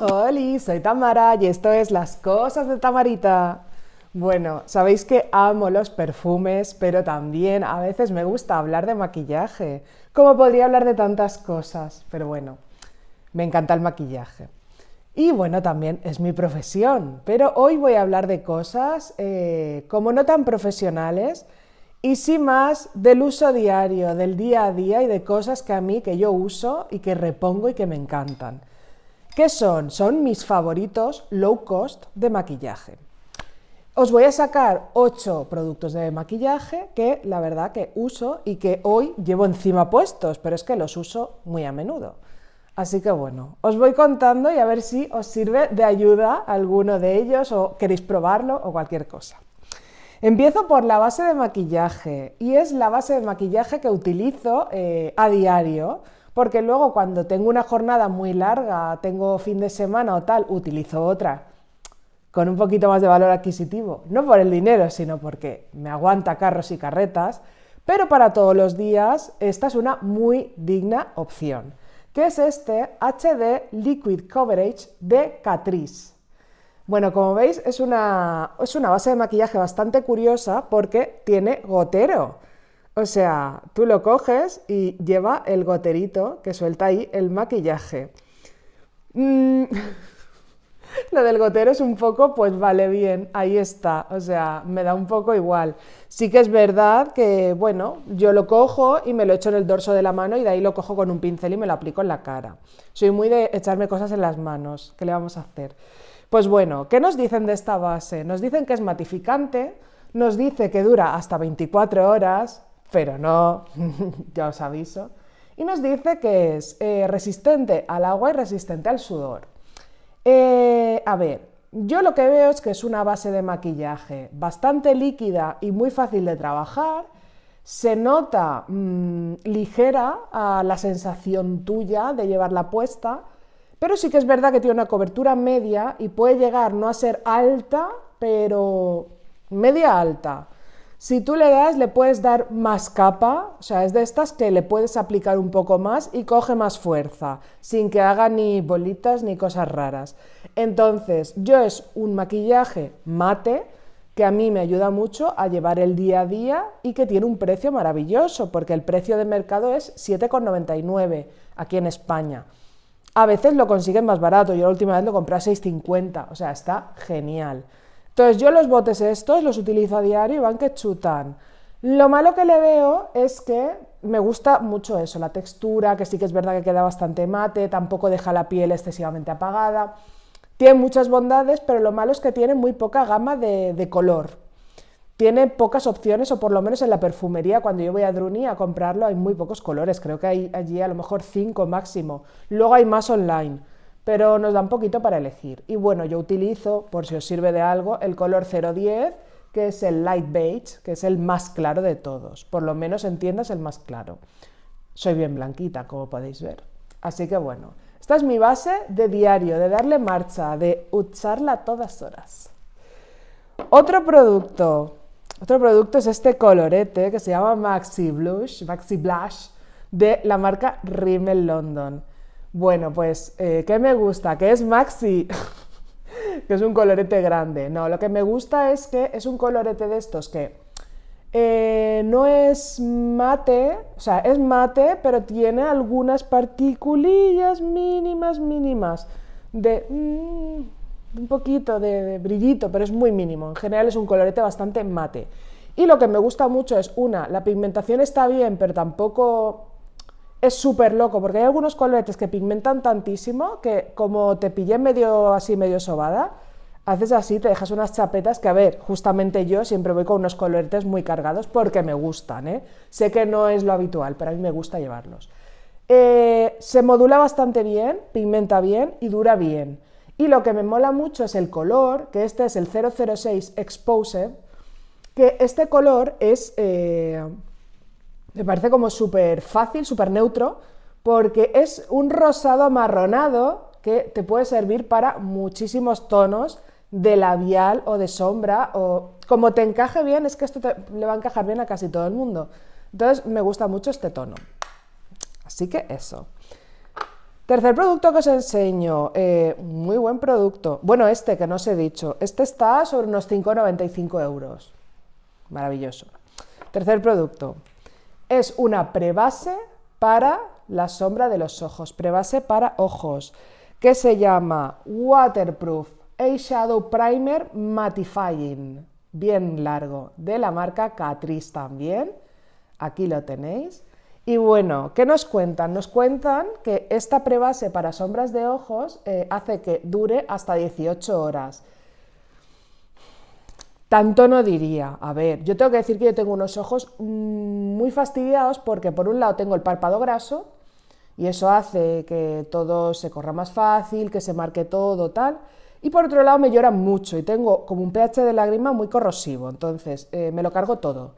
Hola, soy Tamara y esto es Las Cosas de Tamarita. Bueno, sabéis que amo los perfumes, pero también a veces me gusta hablar de maquillaje. ¿Cómo podría hablar de tantas cosas? Pero bueno, me encanta el maquillaje. Y bueno, también es mi profesión, pero hoy voy a hablar de cosas eh, como no tan profesionales, y sin más, del uso diario, del día a día y de cosas que a mí, que yo uso y que repongo y que me encantan. ¿Qué son? Son mis favoritos low cost de maquillaje. Os voy a sacar 8 productos de maquillaje que la verdad que uso y que hoy llevo encima puestos, pero es que los uso muy a menudo. Así que bueno, os voy contando y a ver si os sirve de ayuda alguno de ellos o queréis probarlo o cualquier cosa. Empiezo por la base de maquillaje y es la base de maquillaje que utilizo eh, a diario porque luego cuando tengo una jornada muy larga, tengo fin de semana o tal, utilizo otra con un poquito más de valor adquisitivo, no por el dinero, sino porque me aguanta carros y carretas, pero para todos los días esta es una muy digna opción, que es este HD Liquid Coverage de Catrice. Bueno, como veis, es una, base de maquillaje bastante curiosa porque tiene gotero. O sea, tú lo coges y lleva el goterito que suelta ahí el maquillaje. Mm, lo del gotero es un poco, pues vale bien, ahí está. O sea, me da un poco igual. Sí que es verdad que, bueno, yo lo cojo y me lo echo en el dorso de la mano y de ahí lo cojo con un pincel y me lo aplico en la cara. Soy muy de echarme cosas en las manos. ¿Qué le vamos a hacer? Pues bueno, ¿qué nos dicen de esta base? Nos dicen que es matificante, nos dice que dura hasta 24 horas, pero no, ya os aviso, y nos dice que es eh, resistente al agua y resistente al sudor. Eh, a ver, yo lo que veo es que es una base de maquillaje bastante líquida y muy fácil de trabajar. Se nota mm, ligera a la sensación tuya de llevarla puesta, pero sí que es verdad que tiene una cobertura media y puede llegar no a ser alta, pero media alta. Si tú le das, le puedes dar más capa, o sea, es de estas que le puedes aplicar un poco más y coge más fuerza, sin que haga ni bolitas ni cosas raras. Entonces, yo es un maquillaje mate que a mí me ayuda mucho a llevar el día a día y que tiene un precio maravilloso, porque el precio de mercado es 7,99 aquí en España. A veces lo consiguen más barato, yo la última vez lo compré a 6,50, o sea, está genial. Entonces yo los botes estos los utilizo a diario y van que chutan. Lo malo que le veo es que me gusta mucho eso, la textura, que sí que es verdad que queda bastante mate, tampoco deja la piel excesivamente apagada. Tiene muchas bondades, pero lo malo es que tiene muy poca gama de, de color tiene pocas opciones, o por lo menos en la perfumería, cuando yo voy a Druni a comprarlo, hay muy pocos colores, creo que hay allí a lo mejor cinco máximo. Luego hay más online, pero nos da un poquito para elegir. Y bueno, yo utilizo, por si os sirve de algo, el color 010, que es el light beige, que es el más claro de todos, por lo menos en tiendas el más claro. Soy bien blanquita, como podéis ver. Así que bueno, esta es mi base de diario, de darle marcha, de usarla a todas horas. Otro producto otro producto es este colorete que se llama Maxi Blush, Maxi Blush, de la marca Rimmel London. Bueno, pues, eh, ¿qué me gusta? Que es Maxi, que es un colorete grande. No, lo que me gusta es que es un colorete de estos que eh, no es mate, o sea, es mate, pero tiene algunas particulillas mínimas, mínimas de... Mm, un poquito de, brillito, pero es muy mínimo. En general es un colorete bastante mate. Y lo que me gusta mucho es, una, la pigmentación está bien, pero tampoco es súper loco, porque hay algunos coloretes que pigmentan tantísimo que como te pillé medio así, medio sobada, haces así, te dejas unas chapetas que, a ver, justamente yo siempre voy con unos coloretes muy cargados porque me gustan, ¿eh? Sé que no es lo habitual, pero a mí me gusta llevarlos. Eh, se modula bastante bien, pigmenta bien y dura bien. Y lo que me mola mucho es el color, que este es el 006 Exposed, que este color es, eh, me parece como súper fácil, súper neutro, porque es un rosado amarronado que te puede servir para muchísimos tonos de labial o de sombra, o como te encaje bien, es que esto le va a encajar bien a casi todo el mundo. Entonces me gusta mucho este tono. Así que eso. Tercer producto que os enseño, eh, muy buen producto. Bueno, este que no os he dicho, este está sobre unos 5,95 euros. Maravilloso. Tercer producto, es una prebase para la sombra de los ojos, prebase para ojos, que se llama Waterproof Eyeshadow Primer Mattifying, bien largo, de la marca Catrice también. Aquí lo tenéis. Y bueno, ¿qué nos cuentan? Nos cuentan que esta prebase para sombras de ojos eh, hace que dure hasta 18 horas. Tanto no diría. A ver, yo tengo que decir que yo tengo unos ojos mm, muy fastidiados porque por un lado tengo el párpado graso y eso hace que todo se corra más fácil, que se marque todo, tal. Y por otro lado me lloran mucho y tengo como un pH de lágrima muy corrosivo, entonces eh, me lo cargo todo.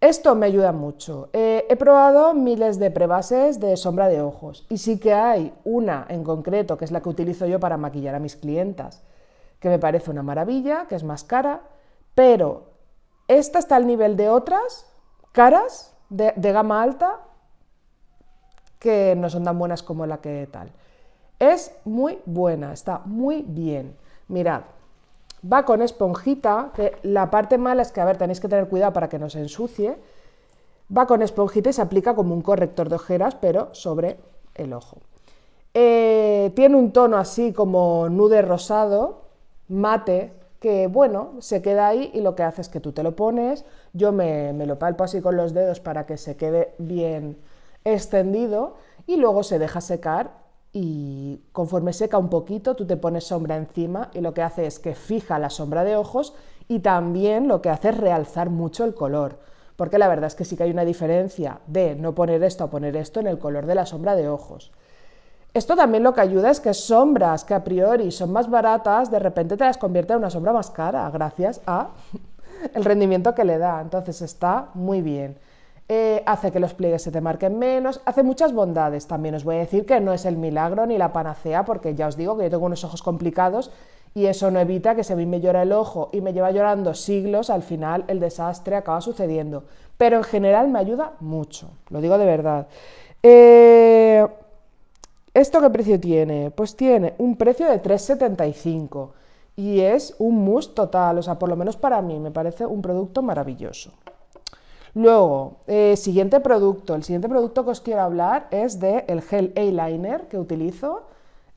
Esto me ayuda mucho. Eh, he probado miles de prebases de sombra de ojos y sí que hay una en concreto, que es la que utilizo yo para maquillar a mis clientas, que me parece una maravilla, que es más cara, pero esta está al nivel de otras caras de, de gama alta que no son tan buenas como la que tal. Es muy buena, está muy bien. Mirad, Va con esponjita, que la parte mala es que, a ver, tenéis que tener cuidado para que no se ensucie. Va con esponjita y se aplica como un corrector de ojeras, pero sobre el ojo. Eh, tiene un tono así como nude rosado, mate, que bueno, se queda ahí y lo que hace es que tú te lo pones, yo me, lo palpo así con los dedos para que se quede bien extendido y luego se deja secar y conforme seca un poquito, tú te pones sombra encima y lo que hace es que fija la sombra de ojos y también lo que hace es realzar mucho el color. Porque la verdad es que sí que hay una diferencia de no poner esto a poner esto en el color de la sombra de ojos. Esto también lo que ayuda es que sombras que a priori son más baratas, de repente te las convierte en una sombra más cara, gracias a el rendimiento que le da. Entonces está muy bien. Eh, hace que los pliegues se te marquen menos, hace muchas bondades. También os voy a decir que no es el milagro ni la panacea, porque ya os digo que yo tengo unos ojos complicados y eso no evita que se me llora el ojo y me lleva llorando siglos, al final el desastre acaba sucediendo. Pero en general me ayuda mucho, lo digo de verdad. Eh, ¿Esto qué precio tiene? Pues tiene un precio de 3,75 y es un must total, o sea, por lo menos para mí me parece un producto maravilloso. Luego, eh, siguiente producto. El siguiente producto que os quiero hablar es del el gel eyeliner que utilizo.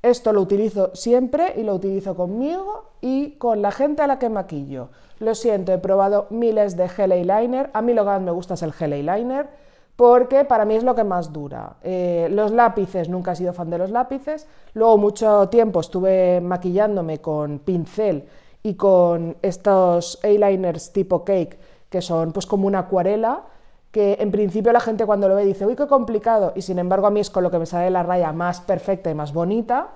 Esto lo utilizo siempre y lo utilizo conmigo y con la gente a la que maquillo. Lo siento, he probado miles de gel eyeliner. A mí lo que más me gusta es el gel eyeliner porque para mí es lo que más dura. Eh, los lápices, nunca he sido fan de los lápices. Luego mucho tiempo estuve maquillándome con pincel y con estos eyeliners tipo cake que son pues como una acuarela que en principio la gente cuando lo ve dice, uy, qué complicado, y sin embargo a mí es con lo que me sale la raya más perfecta y más bonita,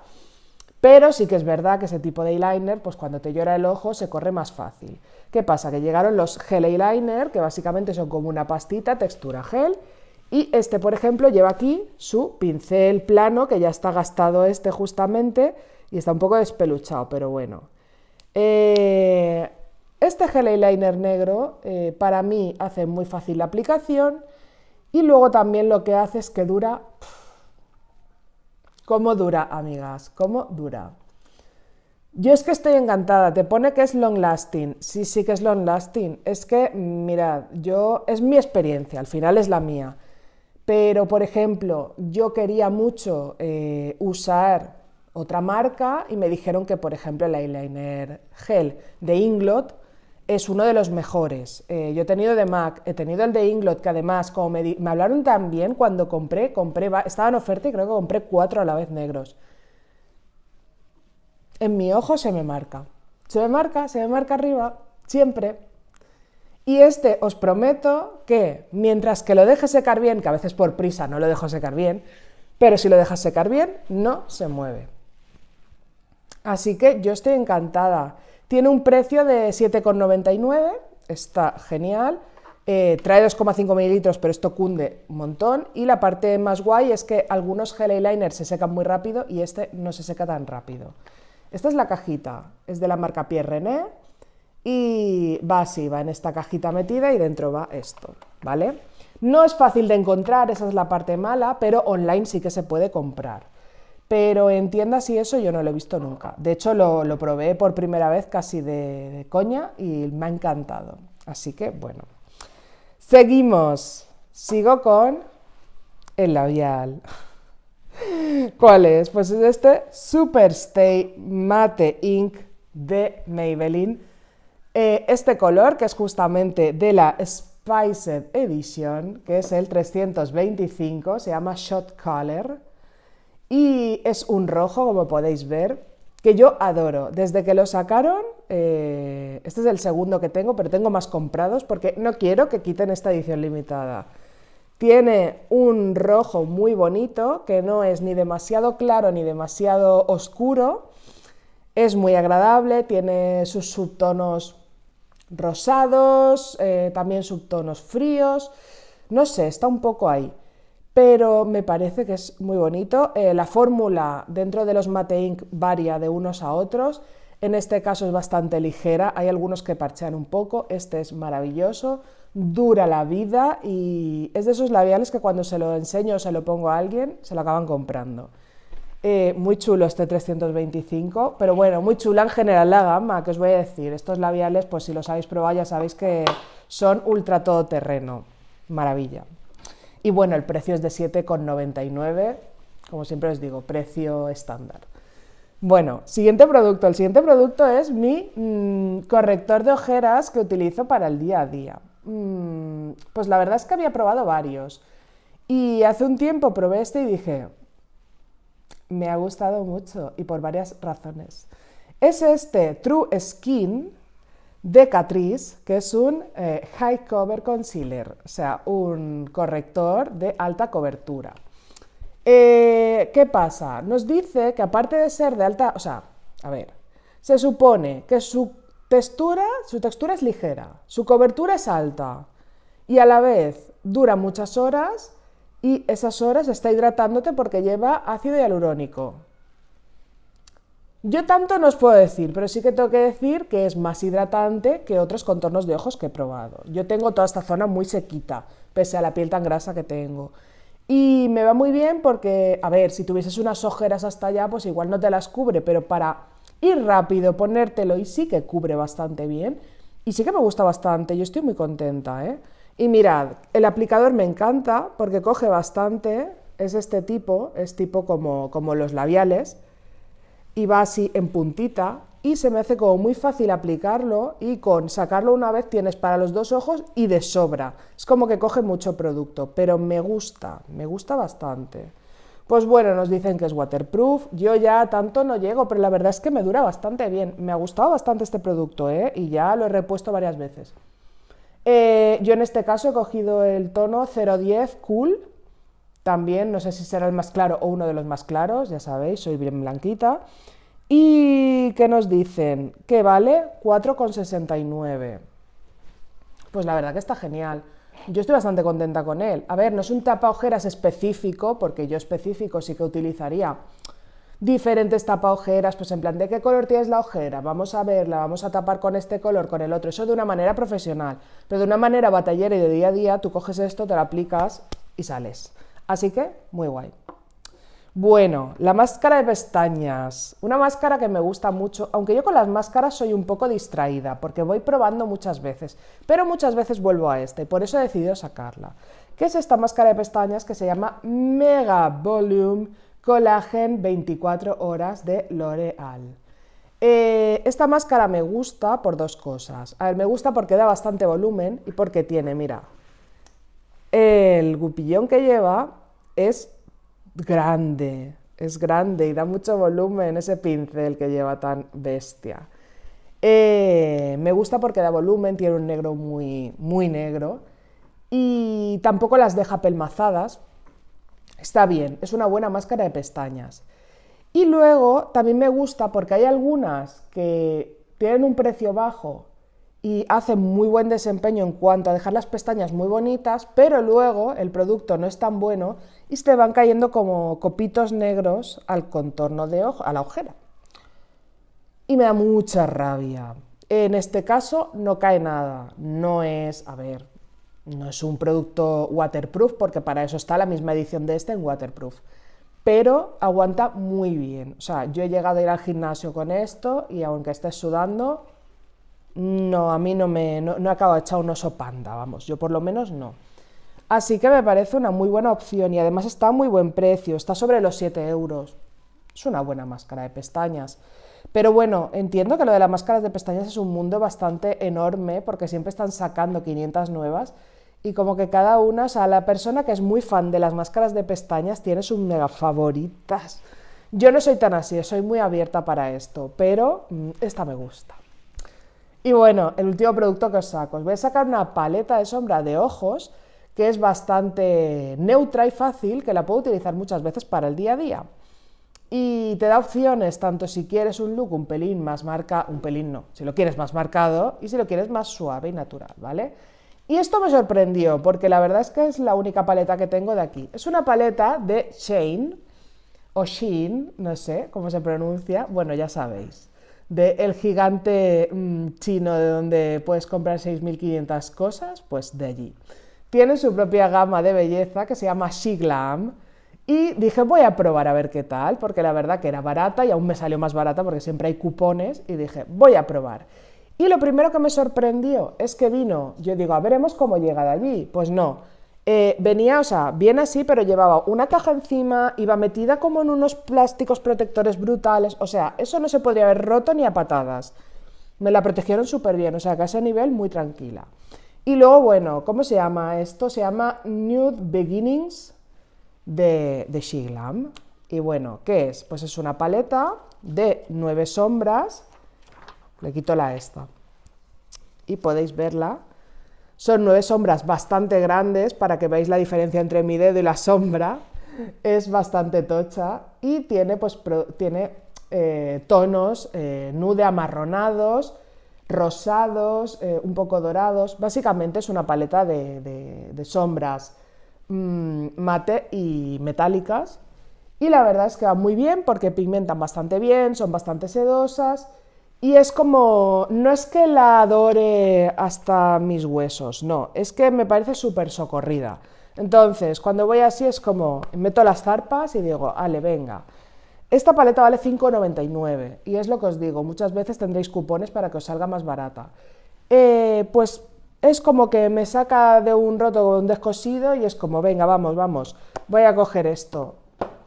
pero sí que es verdad que ese tipo de eyeliner, pues cuando te llora el ojo se corre más fácil. ¿Qué pasa? Que llegaron los gel eyeliner, que básicamente son como una pastita, textura gel, y este, por ejemplo, lleva aquí su pincel plano, que ya está gastado este justamente, y está un poco despeluchado, pero bueno. Eh, este gel eyeliner negro eh, para mí hace muy fácil la aplicación y luego también lo que hace es que dura... ¿Cómo dura, amigas? ¿Cómo dura? Yo es que estoy encantada, te pone que es long lasting, sí, sí que es long lasting, es que, mm, mirad, yo, es mi experiencia, al final es la mía, pero por ejemplo, yo quería mucho eh, usar otra marca y me dijeron que, por ejemplo, el eyeliner gel de Inglot es uno de los mejores. Eh, yo he tenido de Mac, he tenido el de Inglot, que además, como me, hablaron tan bien cuando compré, compré, estaba en oferta y creo que compré cuatro a la vez negros. En mi ojo se me marca. Se me marca, se me marca arriba, siempre. Y este os prometo que mientras que lo deje secar bien, que a veces por prisa no lo dejo secar bien, pero si lo dejas secar bien, no se mueve. Así que yo estoy encantada. Tiene un precio de 7,99, está genial. Eh, trae 2,5 mililitros, pero esto cunde un montón. Y la parte más guay es que algunos gel eyeliner se secan muy rápido y este no se seca tan rápido. Esta es la cajita, es de la marca Pierre René y va así, va en esta cajita metida y dentro va esto, ¿vale? No es fácil de encontrar, esa es la parte mala, pero online sí que se puede comprar. Pero en tiendas y eso yo no lo he visto nunca. De hecho, lo, lo probé por primera vez casi de, coña y me ha encantado. Así que bueno. Seguimos. Sigo con el labial. ¿Cuál es? Pues es este Super Stay Mate Ink de Maybelline. Eh, este color, que es justamente de la Spiced Edition, que es el 325, se llama Shot Color. Y es un rojo, como podéis ver, que yo adoro. Desde que lo sacaron, eh, este es el segundo que tengo, pero tengo más comprados porque no quiero que quiten esta edición limitada. Tiene un rojo muy bonito, que no es ni demasiado claro ni demasiado oscuro. Es muy agradable, tiene sus subtonos rosados, eh, también subtonos fríos. No sé, está un poco ahí pero me parece que es muy bonito. Eh, la fórmula dentro de los Mate Ink varía de unos a otros. En este caso es bastante ligera, hay algunos que parchean un poco, este es maravilloso, dura la vida y es de esos labiales que cuando se lo enseño o se lo pongo a alguien, se lo acaban comprando. Eh, muy chulo este 325, pero bueno, muy chula en general la gama, que os voy a decir. Estos labiales, pues si los habéis probado ya sabéis que son ultra todoterreno. Maravilla. Y bueno, el precio es de 7,99, como siempre os digo, precio estándar. Bueno, siguiente producto. El siguiente producto es mi mm, corrector de ojeras que utilizo para el día a día. Mm, pues la verdad es que había probado varios. Y hace un tiempo probé este y dije, me ha gustado mucho y por varias razones. Es este True Skin de Catrice, que es un eh, High Cover Concealer, o sea, un corrector de alta cobertura. Eh, ¿Qué pasa? Nos dice que aparte de ser de alta, o sea, a ver, se supone que su textura, su textura es ligera, su cobertura es alta y a la vez dura muchas horas y esas horas está hidratándote porque lleva ácido hialurónico. Yo tanto no os puedo decir, pero sí que tengo que decir que es más hidratante que otros contornos de ojos que he probado. Yo tengo toda esta zona muy sequita, pese a la piel tan grasa que tengo. Y me va muy bien porque, a ver, si tuvieses unas ojeras hasta allá, pues igual no te las cubre, pero para ir rápido, ponértelo y sí que cubre bastante bien. Y sí que me gusta bastante, yo estoy muy contenta, ¿eh? Y mirad, el aplicador me encanta porque coge bastante, es este tipo, es tipo como, como los labiales y va así en puntita y se me hace como muy fácil aplicarlo y con sacarlo una vez tienes para los dos ojos y de sobra. Es como que coge mucho producto, pero me gusta, me gusta bastante. Pues bueno, nos dicen que es waterproof, yo ya tanto no llego, pero la verdad es que me dura bastante bien. Me ha gustado bastante este producto ¿eh? y ya lo he repuesto varias veces. Eh, yo en este caso he cogido el tono 010 Cool, también, no sé si será el más claro o uno de los más claros, ya sabéis, soy bien blanquita. ¿Y qué nos dicen? Que vale 4,69. Pues la verdad que está genial. Yo estoy bastante contenta con él. A ver, no es un tapa ojeras específico, porque yo específico sí que utilizaría diferentes tapa ojeras, pues en plan, ¿de qué color tienes la ojera? Vamos a verla, vamos a tapar con este color, con el otro. Eso de una manera profesional, pero de una manera batallera y de día a día, tú coges esto, te lo aplicas y sales. Así que muy guay. Bueno, la máscara de pestañas. Una máscara que me gusta mucho, aunque yo con las máscaras soy un poco distraída, porque voy probando muchas veces, pero muchas veces vuelvo a este y por eso he decidido sacarla. que es esta máscara de pestañas que se llama Mega Volume Collagen 24 horas de L'Oreal? Eh, esta máscara me gusta por dos cosas. A ver, me gusta porque da bastante volumen y porque tiene, mira, el gupillón que lleva es grande, es grande y da mucho volumen ese pincel que lleva tan bestia. Eh, me gusta porque da volumen, tiene un negro muy, muy negro y tampoco las deja pelmazadas. Está bien, es una buena máscara de pestañas. Y luego también me gusta porque hay algunas que tienen un precio bajo y hacen muy buen desempeño en cuanto a dejar las pestañas muy bonitas, pero luego el producto no es tan bueno y se te van cayendo como copitos negros al contorno de ojo, a la ojera. Y me da mucha rabia. En este caso no cae nada, no es, a ver, no es un producto waterproof porque para eso está la misma edición de este en waterproof, pero aguanta muy bien. O sea, yo he llegado a ir al gimnasio con esto y aunque estés sudando, no, a mí no me no, no acabo de echar un oso panda, vamos, yo por lo menos no. Así que me parece una muy buena opción y además está a muy buen precio, está sobre los 7 euros. Es una buena máscara de pestañas. Pero bueno, entiendo que lo de las máscaras de pestañas es un mundo bastante enorme porque siempre están sacando 500 nuevas y como que cada una, o sea, la persona que es muy fan de las máscaras de pestañas tiene sus mega favoritas. Yo no soy tan así, soy muy abierta para esto, pero mm, esta me gusta. Y bueno, el último producto que os saco, os voy a sacar una paleta de sombra de ojos que es bastante neutra y fácil, que la puedo utilizar muchas veces para el día a día. Y te da opciones, tanto si quieres un look un pelín más marca, un pelín no, si lo quieres más marcado y si lo quieres más suave y natural, ¿vale? Y esto me sorprendió, porque la verdad es que es la única paleta que tengo de aquí. Es una paleta de Shane, o Shin, no sé cómo se pronuncia, bueno, ya sabéis, de el gigante mm, chino de donde puedes comprar 6.500 cosas, pues de allí. Tiene su propia gama de belleza que se llama Shiglam Y dije, voy a probar a ver qué tal, porque la verdad que era barata y aún me salió más barata porque siempre hay cupones. Y dije, voy a probar. Y lo primero que me sorprendió es que vino, yo digo, a veremos cómo llega de allí. Pues no, eh, venía, o sea, bien así, pero llevaba una caja encima, iba metida como en unos plásticos protectores brutales, o sea, eso no se podría haber roto ni a patadas. Me la protegieron súper bien, o sea, que a ese nivel muy tranquila. Y luego, bueno, ¿cómo se llama esto? Se llama Nude Beginnings de, de Shiglam. Y bueno, ¿qué es? Pues es una paleta de nueve sombras. Le quito la esta. Y podéis verla. Son nueve sombras bastante grandes para que veáis la diferencia entre mi dedo y la sombra. Es bastante tocha y tiene, pues, tiene eh, tonos eh, nude amarronados, rosados, eh, un poco dorados. Básicamente es una paleta de, sombras mm, mate y metálicas. Y la verdad es que va muy bien porque pigmentan bastante bien, son bastante sedosas. Y es como, no es que la adore hasta mis huesos, no, es que me parece súper socorrida. Entonces, cuando voy así es como, meto las zarpas y digo, ale, venga, esta paleta vale 5,99 y es lo que os digo, muchas veces tendréis cupones para que os salga más barata. Eh, pues es como que me saca de un roto o un descosido y es como, venga, vamos, vamos, voy a coger esto.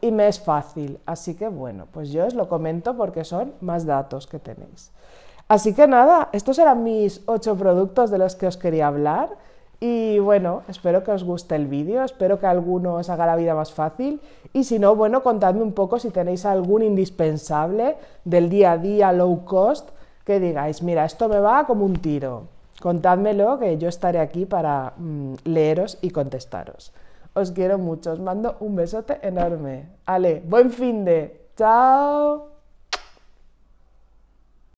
Y me es fácil, así que bueno, pues yo os lo comento porque son más datos que tenéis. Así que nada, estos eran mis ocho productos de los que os quería hablar. Y bueno, espero que os guste el vídeo, espero que alguno os haga la vida más fácil. Y si no, bueno, contadme un poco si tenéis algún indispensable del día a día low cost que digáis, mira, esto me va como un tiro. Contádmelo que yo estaré aquí para mm, leeros y contestaros. Os quiero mucho, os mando un besote enorme. Ale, buen fin de. Chao.